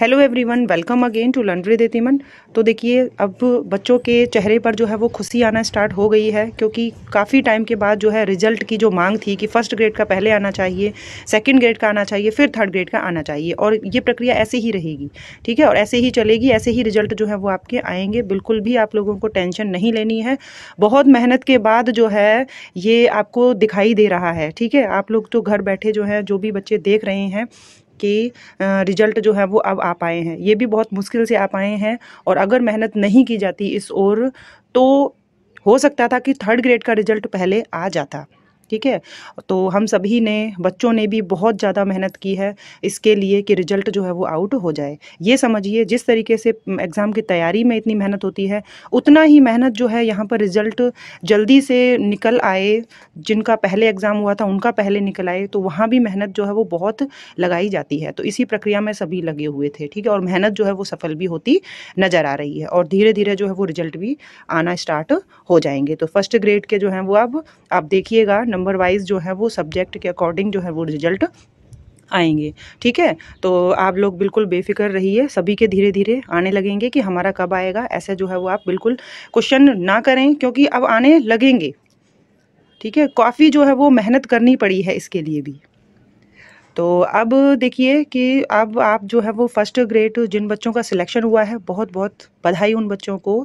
hello everyone welcome again to laundry देतीमन तो देखिए अब बच्चों के चेहरे पर जो है वो खुशी आना स्टार्ट हो गई है क्योंकि काफ़ी टाइम के बाद जो है रिजल्ट की जो मांग थी कि फर्स्ट ग्रेड का पहले आना चाहिए सेकंड ग्रेड का आना चाहिए फिर थर्ड ग्रेड का आना चाहिए और ये प्रक्रिया ऐसे ही रहेगी ठीक है और ऐसे ही चलेगी ऐसे ही रिजल्ट जो है वो आपके आएंगे बिल्कुल भी आप लोगों को टेंशन नहीं लेनी है बहुत मेहनत के बाद जो है ये आपको दिखाई दे रहा है ठीक है आप लोग तो घर बैठे जो है जो भी बच्चे देख रहे हैं कि रिजल्ट जो है वो अब आ पाए हैं ये भी बहुत मुश्किल से आ पाए हैं और अगर मेहनत नहीं की जाती इस ओर तो हो सकता था कि थर्ड ग्रेड का रिजल्ट पहले आ जाता ठीक है तो हम सभी ने बच्चों ने भी बहुत ज़्यादा मेहनत की है इसके लिए कि रिजल्ट जो है वो आउट हो जाए ये समझिए जिस तरीके से एग्ज़ाम की तैयारी में इतनी मेहनत होती है उतना ही मेहनत जो है यहाँ पर रिजल्ट जल्दी से निकल आए जिनका पहले एग्ज़ाम हुआ था उनका पहले निकल आए तो वहाँ भी मेहनत जो है वो बहुत लगाई जाती है तो इसी प्रक्रिया में सभी लगे हुए थे ठीक है और मेहनत जो है वो सफल भी होती नज़र आ रही है और धीरे धीरे जो है वो रिजल्ट भी आना स्टार्ट हो जाएंगे तो फर्स्ट ग्रेड के जो है वो अब आप देखिएगा नंबर वाइज जो है वो सब्जेक्ट के अकॉर्डिंग जो है वो रिजल्ट आएंगे ठीक है तो आप लोग बिल्कुल बेफिक्र रहिए सभी के धीरे धीरे आने लगेंगे कि हमारा कब आएगा ऐसे जो है वो आप बिल्कुल क्वेश्चन ना करें क्योंकि अब आने लगेंगे ठीक है काफ़ी जो है वो मेहनत करनी पड़ी है इसके लिए भी तो अब देखिए कि अब आप जो है वो फर्स्ट ग्रेड जिन बच्चों का सिलेक्शन हुआ है बहुत बहुत बधाई उन बच्चों को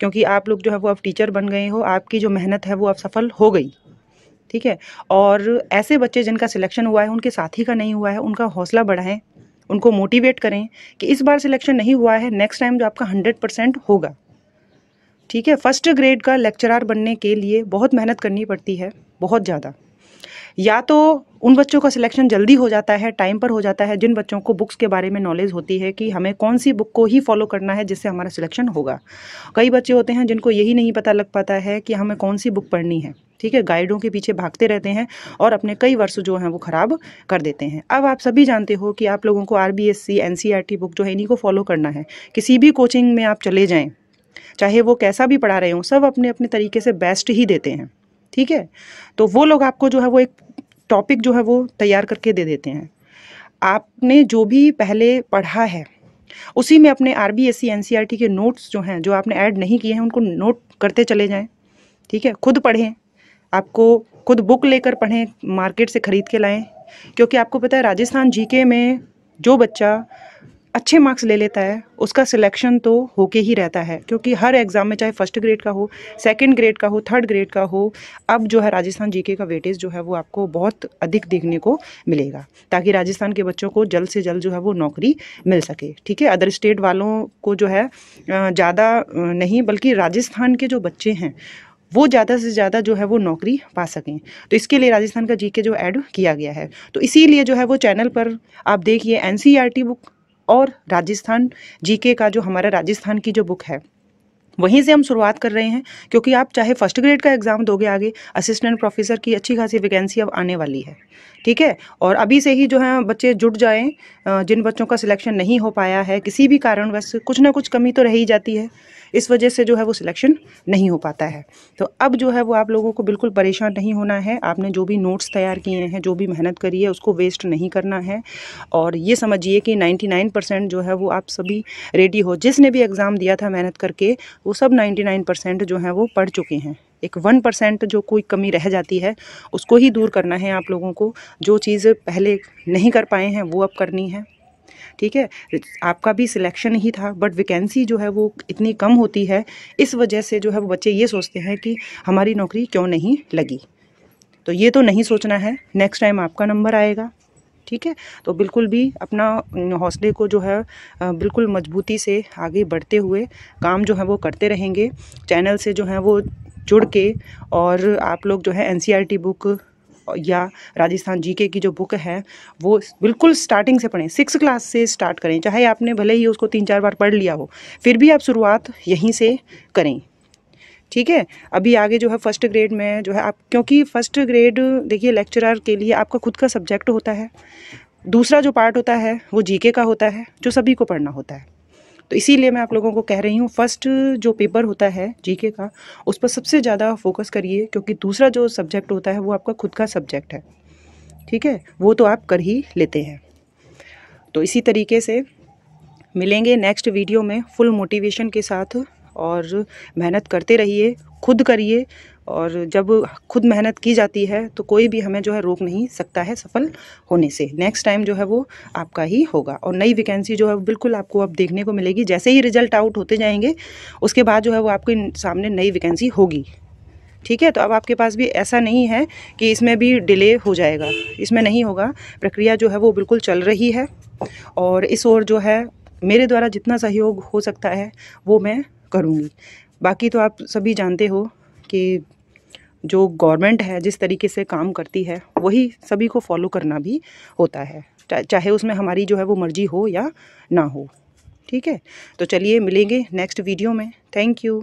क्योंकि आप लोग जो है वो अब टीचर बन गए हो आपकी जो मेहनत है वो अब सफल हो गई ठीक है और ऐसे बच्चे जिनका सिलेक्शन हुआ है उनके साथी का नहीं हुआ है उनका हौसला बढ़ाएं उनको मोटिवेट करें कि इस बार सिलेक्शन नहीं हुआ है नेक्स्ट टाइम जो आपका हंड्रेड परसेंट होगा ठीक है फर्स्ट ग्रेड का लेक्चरार बनने के लिए बहुत मेहनत करनी पड़ती है बहुत ज़्यादा या तो उन बच्चों का सिलेक्शन जल्दी हो जाता है टाइम पर हो जाता है जिन बच्चों को बुक्स के बारे में नॉलेज होती है कि हमें कौन सी बुक को ही फॉलो करना है जिससे हमारा सिलेक्शन होगा कई बच्चे होते हैं जिनको यही नहीं पता लग पाता है कि हमें कौन सी बुक पढ़नी है ठीक है गाइडों के पीछे भागते रहते हैं और अपने कई वर्ष जो हैं वो ख़राब कर देते हैं अब आप सभी जानते हो कि आप लोगों को R B S C N C R T book जो है इन्हीं को फॉलो करना है किसी भी कोचिंग में आप चले जाएँ चाहे वो कैसा भी पढ़ा रहे हों सब अपने अपने तरीके से बेस्ट ही देते हैं ठीक है तो वो लोग आपको जो है वो एक टॉपिक जो है वो तैयार करके दे देते हैं आपने जो भी पहले पढ़ा है उसी में अपने R B S C N C R T के नोट्स जो हैं जो आपने ऐड नहीं किए हैं उनको नोट करते चले जाएं ठीक है खुद पढ़ें आपको खुद बुक लेकर पढ़ें मार्केट से ख़रीद के लाएं क्योंकि आपको पता है राजस्थान जीके में जो बच्चा अच्छे मार्क्स ले लेता है उसका सिलेक्शन तो होके ही रहता है क्योंकि हर एग्ज़ाम में चाहे फर्स्ट ग्रेड का हो सेकंड ग्रेड का हो थर्ड ग्रेड का हो अब जो है राजस्थान जीके का वेटेज जो है वो आपको बहुत अधिक देखने को मिलेगा ताकि राजस्थान के बच्चों को जल्द से जल्द जो है वो नौकरी मिल सके ठीक है अदर स्टेट वालों को जो है ज़्यादा नहीं बल्कि राजस्थान के जो बच्चे हैं वो ज़्यादा से ज़्यादा जो है वो नौकरी पा सकें तो इसके लिए राजस्थान का जीके जो ऐड किया गया है तो इसीलिए जो है वो चैनल पर आप देखिए एनसीईआरटी बुक और राजस्थान जीके का जो हमारा राजस्थान की जो बुक है वहीं से हम शुरुआत कर रहे हैं क्योंकि आप चाहे फर्स्ट ग्रेड का एग्ज़ाम दोगे आगे असिस्टेंट प्रोफेसर की अच्छी खासी वैकेंसी अब आने वाली है ठीक है और अभी से ही जो है बच्चे जुट जाएं जिन बच्चों का सिलेक्शन नहीं हो पाया है किसी भी कारणवश कुछ ना कुछ कमी तो रह ही जाती है इस वजह से जो है वो सिलेक्शन नहीं हो पाता है तो अब जो है वो आप लोगों को बिल्कुल परेशान नहीं होना है आपने जो भी नोट्स तैयार किए हैं जो भी मेहनत करी है उसको वेस्ट नहीं करना है और ये समझिए कि 99% जो है वो आप सभी रेडी हो जिसने भी एग्ज़ाम दिया था मेहनत करके वो सब 99% जो है वो पढ़ चुके हैं एक वन परसेंट जो कोई कमी रह जाती है उसको ही दूर करना है आप लोगों को जो चीज़ पहले नहीं कर पाए हैं वो अब करनी है ठीक है आपका भी सिलेक्शन ही था बट वैकेंसी जो है वो इतनी कम होती है इस वजह से जो है वो बच्चे ये सोचते हैं कि हमारी नौकरी क्यों नहीं लगी तो ये तो नहीं सोचना है नेक्स्ट टाइम आपका नंबर आएगा ठीक है तो बिल्कुल भी अपना हौसले को जो है बिल्कुल मजबूती से आगे बढ़ते हुए काम जो है वो करते रहेंगे चैनल से जो है वो जुड़ के और आप लोग जो है एन बुक या राजस्थान जीके की जो बुक है वो बिल्कुल स्टार्टिंग से पढ़ें सिक्स क्लास से स्टार्ट करें चाहे आपने भले ही उसको तीन चार बार पढ़ लिया हो फिर भी आप शुरुआत यहीं से करें ठीक है अभी आगे जो है फर्स्ट ग्रेड में जो है आप क्योंकि फर्स्ट ग्रेड देखिए लेक्चरर के लिए आपका खुद का सब्जेक्ट होता है दूसरा जो पार्ट होता है वो जीके का होता है जो सभी को पढ़ना होता है तो इसीलिए मैं आप लोगों को कह रही हूँ फर्स्ट जो पेपर होता है जीके का उस पर सबसे ज़्यादा फोकस करिए क्योंकि दूसरा जो सब्जेक्ट होता है वो आपका खुद का सब्जेक्ट है ठीक है वो तो आप कर ही लेते हैं तो इसी तरीके से मिलेंगे नेक्स्ट वीडियो में फुल मोटिवेशन के साथ और मेहनत करते रहिए खुद करिए और जब खुद मेहनत की जाती है तो कोई भी हमें जो है रोक नहीं सकता है सफल होने से नेक्स्ट टाइम जो है वो आपका ही होगा और नई वैकेंसी जो है बिल्कुल आपको अब देखने को मिलेगी जैसे ही रिजल्ट आउट होते जाएंगे उसके बाद जो है वो आपके सामने नई वैकेंसी होगी ठीक है तो अब आपके पास भी ऐसा नहीं है कि इसमें भी डिले हो जाएगा इसमें नहीं होगा प्रक्रिया जो है वो बिल्कुल चल रही है और इस ओर जो है मेरे द्वारा जितना सहयोग हो सकता है वो मैं करूँगी बाकी तो आप सभी जानते हो कि जो गवर्नमेंट है जिस तरीके से काम करती है वही सभी को फॉलो करना भी होता है चाहे उसमें हमारी जो है वो मर्जी हो या ना हो ठीक है तो चलिए मिलेंगे नेक्स्ट वीडियो में थैंक यू